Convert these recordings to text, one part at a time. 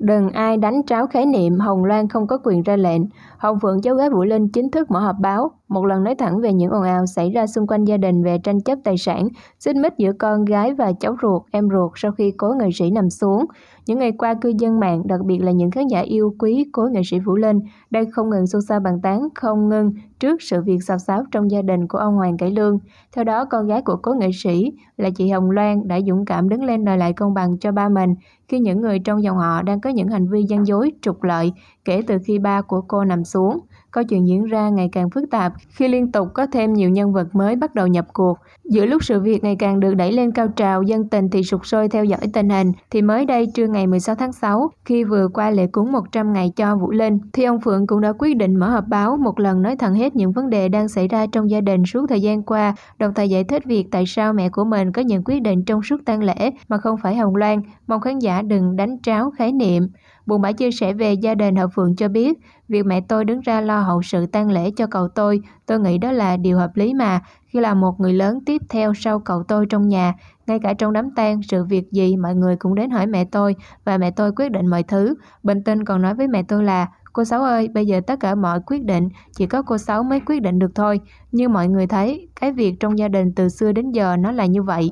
Đừng ai đánh tráo khái niệm Hồng Loan không có quyền ra lệnh. Hồng Phượng cháu gái Vũ Linh chính thức mở họp báo, một lần nói thẳng về những ồn ào xảy ra xung quanh gia đình về tranh chấp tài sản, xích mích giữa con gái và cháu ruột, em ruột sau khi cố nghệ sĩ nằm xuống. Những ngày qua cư dân mạng, đặc biệt là những khán giả yêu quý cố nghệ sĩ Vũ Linh, đang không ngừng xôn xao bàn tán, không ngưng trước sự việc xào xáo trong gia đình của ông Hoàng Cải Lương. Theo đó, con gái của cố nghệ sĩ là chị Hồng Loan đã dũng cảm đứng lên đòi lại công bằng cho ba mình khi những người trong dòng họ đang có với những hành vi gian dối trục lợi kể từ khi ba của cô nằm xuống. Câu chuyện diễn ra ngày càng phức tạp khi liên tục có thêm nhiều nhân vật mới bắt đầu nhập cuộc. Giữa lúc sự việc ngày càng được đẩy lên cao trào, dân tình thì sụt sôi theo dõi tình hình, thì mới đây trưa ngày 16 tháng 6, khi vừa qua lễ cúng 100 ngày cho Vũ Linh, thì ông Phượng cũng đã quyết định mở họp báo một lần nói thẳng hết những vấn đề đang xảy ra trong gia đình suốt thời gian qua, đồng thời giải thích việc tại sao mẹ của mình có những quyết định trong suốt tang lễ mà không phải Hồng Loan, mong khán giả đừng đánh tráo khái niệm. Buồn bã chia sẻ về gia đình hợp Phượng cho biết, việc mẹ tôi đứng ra lo hậu sự tang lễ cho cậu tôi, tôi nghĩ đó là điều hợp lý mà, khi là một người lớn tiếp theo sau cậu tôi trong nhà, ngay cả trong đám tang, sự việc gì mọi người cũng đến hỏi mẹ tôi và mẹ tôi quyết định mọi thứ. Bình Tinh còn nói với mẹ tôi là Cô Sáu ơi, bây giờ tất cả mọi quyết định chỉ có cô Sáu mới quyết định được thôi. Như mọi người thấy, cái việc trong gia đình từ xưa đến giờ nó là như vậy.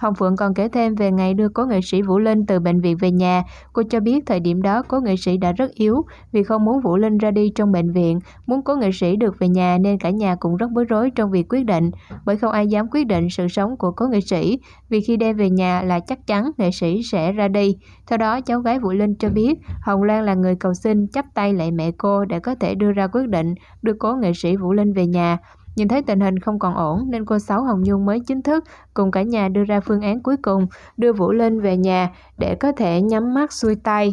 Hồng Phượng còn kể thêm về ngày đưa cố nghệ sĩ Vũ Linh từ bệnh viện về nhà. Cô cho biết thời điểm đó cố nghệ sĩ đã rất yếu vì không muốn Vũ Linh ra đi trong bệnh viện, muốn cố nghệ sĩ được về nhà nên cả nhà cũng rất bối rối trong việc quyết định, bởi không ai dám quyết định sự sống của cố nghệ sĩ, vì khi đem về nhà là chắc chắn nghệ sĩ sẽ ra đi. Theo đó, cháu gái Vũ Linh cho biết Hồng Lan là người cầu xin chấp tay lại mẹ cô để có thể đưa ra quyết định đưa cố nghệ sĩ Vũ Linh về nhà. Nhìn thấy tình hình không còn ổn nên cô Sáu Hồng Nhung mới chính thức cùng cả nhà đưa ra phương án cuối cùng đưa Vũ Linh về nhà để có thể nhắm mắt xuôi tay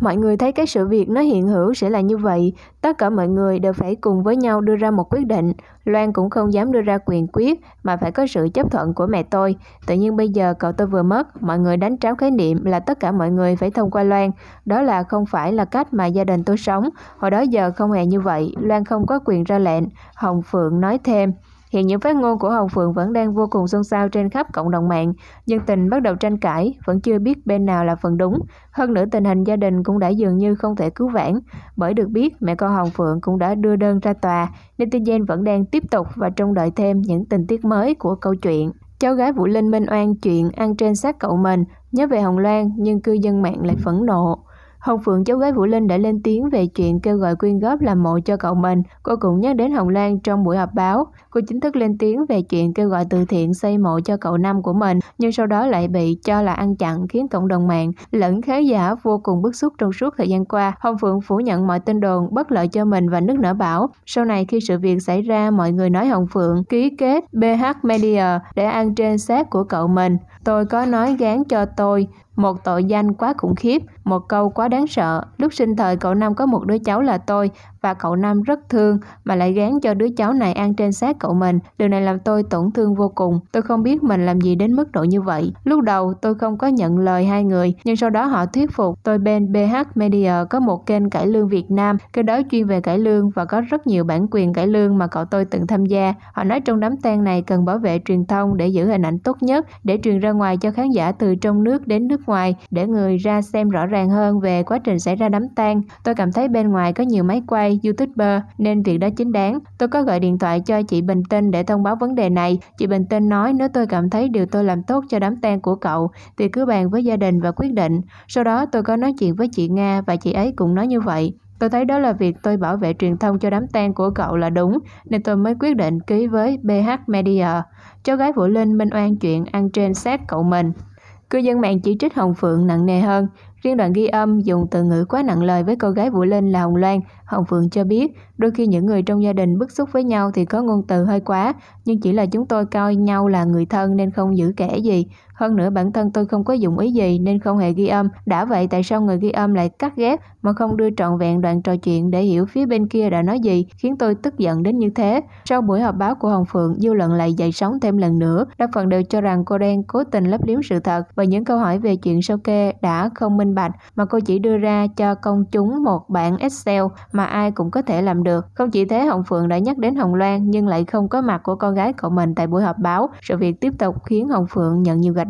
mọi người thấy cái sự việc nó hiện hữu sẽ là như vậy tất cả mọi người đều phải cùng với nhau đưa ra một quyết định loan cũng không dám đưa ra quyền quyết mà phải có sự chấp thuận của mẹ tôi tự nhiên bây giờ cậu tôi vừa mất mọi người đánh tráo khái niệm là tất cả mọi người phải thông qua loan đó là không phải là cách mà gia đình tôi sống hồi đó giờ không hề như vậy loan không có quyền ra lệnh hồng phượng nói thêm Hiện những phát ngôn của Hồng Phượng vẫn đang vô cùng xôn xao trên khắp cộng đồng mạng, dân tình bắt đầu tranh cãi, vẫn chưa biết bên nào là phần đúng. Hơn nữa tình hình gia đình cũng đã dường như không thể cứu vãn, bởi được biết mẹ con Hồng Phượng cũng đã đưa đơn ra tòa, nên tin netizen vẫn đang tiếp tục và trông đợi thêm những tình tiết mới của câu chuyện. Cháu gái Vũ Linh Minh Oan chuyện ăn trên xác cậu mình, nhớ về Hồng Loan nhưng cư dân mạng lại phẫn nộ. Hồng Phượng cháu gái Vũ Linh đã lên tiếng về chuyện kêu gọi quyên góp làm mộ cho cậu mình. Cô cũng nhắc đến Hồng Lan trong buổi họp báo. Cô chính thức lên tiếng về chuyện kêu gọi từ thiện xây mộ cho cậu năm của mình, nhưng sau đó lại bị cho là ăn chặn khiến cộng đồng mạng lẫn khán giả vô cùng bức xúc trong suốt thời gian qua. Hồng Phượng phủ nhận mọi tin đồn bất lợi cho mình và nước nở bảo. Sau này khi sự việc xảy ra, mọi người nói Hồng Phượng ký kết BH Media để ăn trên xác của cậu mình. Tôi có nói gán cho tôi, một tội danh quá khủng khiếp, một câu quá đáng sợ. Lúc sinh thời cậu Năm có một đứa cháu là tôi và cậu Năm rất thương mà lại gán cho đứa cháu này ăn trên xác cậu mình. Điều này làm tôi tổn thương vô cùng. Tôi không biết mình làm gì đến mức độ như vậy. Lúc đầu tôi không có nhận lời hai người nhưng sau đó họ thuyết phục tôi bên BH Media có một kênh cải lương Việt Nam, cái đó chuyên về cải lương và có rất nhiều bản quyền cải lương mà cậu tôi từng tham gia. Họ nói trong đám tang này cần bảo vệ truyền thông để giữ hình ảnh tốt nhất để truyền ra ngoài cho khán giả từ trong nước đến nước ngoài ngoài để người ra xem rõ ràng hơn về quá trình xảy ra đám tang. Tôi cảm thấy bên ngoài có nhiều máy quay, youtuber nên việc đó chính đáng. Tôi có gọi điện thoại cho chị Bình Tinh để thông báo vấn đề này. Chị Bình Tinh nói nếu tôi cảm thấy điều tôi làm tốt cho đám tang của cậu thì cứ bàn với gia đình và quyết định. Sau đó tôi có nói chuyện với chị Nga và chị ấy cũng nói như vậy. Tôi thấy đó là việc tôi bảo vệ truyền thông cho đám tang của cậu là đúng, nên tôi mới quyết định ký với BH Media. Cháu gái Vũ Linh minh oan chuyện ăn trên xác cậu mình. Cư dân mạng chỉ trích Hồng Phượng nặng nề hơn. Riêng đoạn ghi âm dùng từ ngữ quá nặng lời với cô gái Vũ Linh là Hồng Loan, Hồng Phượng cho biết, đôi khi những người trong gia đình bức xúc với nhau thì có ngôn từ hơi quá, nhưng chỉ là chúng tôi coi nhau là người thân nên không giữ kẻ gì. Hơn nữa bản thân tôi không có dụng ý gì nên không hề ghi âm. Đã vậy tại sao người ghi âm lại cắt ghép mà không đưa trọn vẹn đoạn trò chuyện để hiểu phía bên kia đã nói gì, khiến tôi tức giận đến như thế. Sau buổi họp báo của Hồng Phượng, dư luận lại dậy sóng thêm lần nữa. Đa phần đều cho rằng cô đang cố tình lấp liếm sự thật và những câu hỏi về chuyện sau kê đã không minh bạch mà cô chỉ đưa ra cho công chúng một bản Excel mà ai cũng có thể làm được. Không chỉ thế, Hồng Phượng đã nhắc đến Hồng Loan nhưng lại không có mặt của con gái cậu mình tại buổi họp báo. Sự việc tiếp tục khiến Hồng Phượng nhận nhiều gạch